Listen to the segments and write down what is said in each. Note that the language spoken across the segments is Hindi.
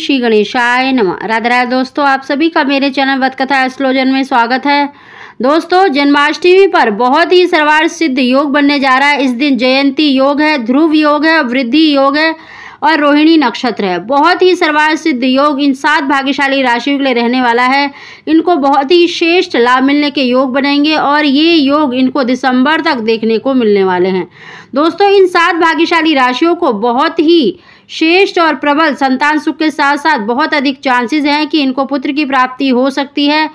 श्री गणेशाय नम राधा राय दोस्तों आप सभी का मेरे चैनल वतकथा एस्ट्रोलोजन में स्वागत है दोस्तों जन्माष्टमी पर बहुत ही सर्वार सिद्ध योग बनने जा रहा है इस दिन जयंती योग है ध्रुव योग है वृद्धि योग है और रोहिणी नक्षत्र है बहुत ही सर्वार सिद्ध योग इन सात भाग्यशाली राशियों के लिए रहने वाला है इनको बहुत ही श्रेष्ठ लाभ मिलने के योग बनेंगे और ये योग इनको दिसंबर तक देखने को मिलने वाले हैं दोस्तों इन सात भाग्यशाली राशियों को बहुत ही श्रेष्ठ और प्रबल संतान सुख के साथ साथ बहुत अधिक चांसेस हैं कि इनको पुत्र की प्राप्ति हो सकती है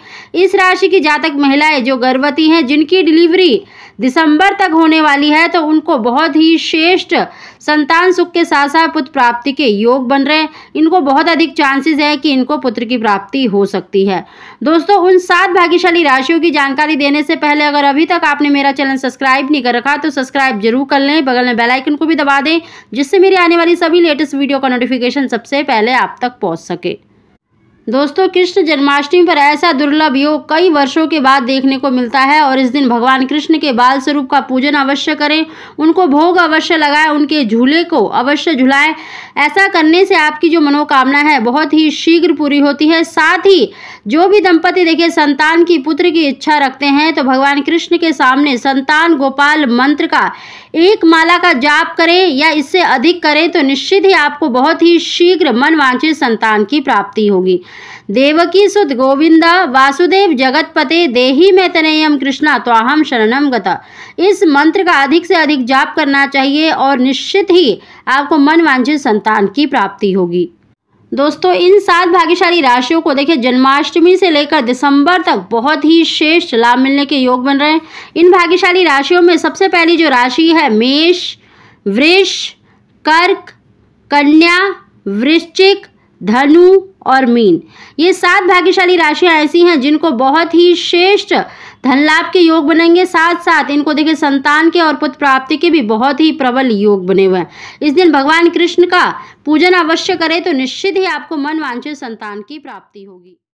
इस राशि की जातक महिलाएं जो गर्भवती हैं जिनकी डिलीवरी दिसंबर तक होने वाली है तो उनको बहुत ही श्रेष्ठ संतान सुख के साथ साथ पुत्र प्राप्ति के योग बन रहे हैं इनको बहुत अधिक चांसेस है कि इनको पुत्र की प्राप्ति हो सकती है दोस्तों उन सात भाग्यशाली राशियों की जानकारी देने से पहले अगर अभी तक आपने मेरा चैनल सब्सक्राइब नहीं कर रखा तो सब्सक्राइब जरूर कर लें बगल में बेलाइकन को भी दबा दें जिससे मेरी आने वाली सभी लेटेस्ट लेटेस्ट वीडियो का नोटिफिकेशन सबसे पहले आप तक पहुंच सके दोस्तों कृष्ण जन्माष्टमी पर ऐसा दुर्लभ योग कई वर्षों के बाद देखने को मिलता है और इस दिन भगवान कृष्ण के बाल स्वरूप का पूजन अवश्य करें उनको भोग अवश्य लगाएं उनके झूले को अवश्य झुलाएं ऐसा करने से आपकी जो मनोकामना है बहुत ही शीघ्र पूरी होती है साथ ही जो भी दंपति देखे संतान की पुत्र की इच्छा रखते हैं तो भगवान कृष्ण के सामने संतान गोपाल मंत्र का एक माला का जाप करें या इससे अधिक करें तो निश्चित ही आपको बहुत ही शीघ्र मनवांचित संतान की प्राप्ति होगी देवकी सुत गोविंद वासुदेव जगतपते देही में तनयम कृष्णा अहम शरणम गता इस मंत्र का अधिक से अधिक जाप करना चाहिए और निश्चित ही आपको मन वांछित संतान की प्राप्ति होगी दोस्तों इन सात भाग्यशाली राशियों को देखिए जन्माष्टमी से लेकर दिसंबर तक बहुत ही श्रेष्ठ लाभ मिलने के योग बन रहे हैं इन भाग्यशाली राशियों में सबसे पहली जो राशि है मेष वृष कर्क कन्या वृश्चिक धनु और मीन ये सात भाग्यशाली राशियां ऐसी हैं जिनको बहुत ही श्रेष्ठ धन लाभ के योग बनेंगे साथ साथ इनको देखिए संतान के और पुत्र प्राप्ति के भी बहुत ही प्रबल योग बने हुए हैं इस दिन भगवान कृष्ण का पूजन अवश्य करें तो निश्चित ही आपको मन वांछित संतान की प्राप्ति होगी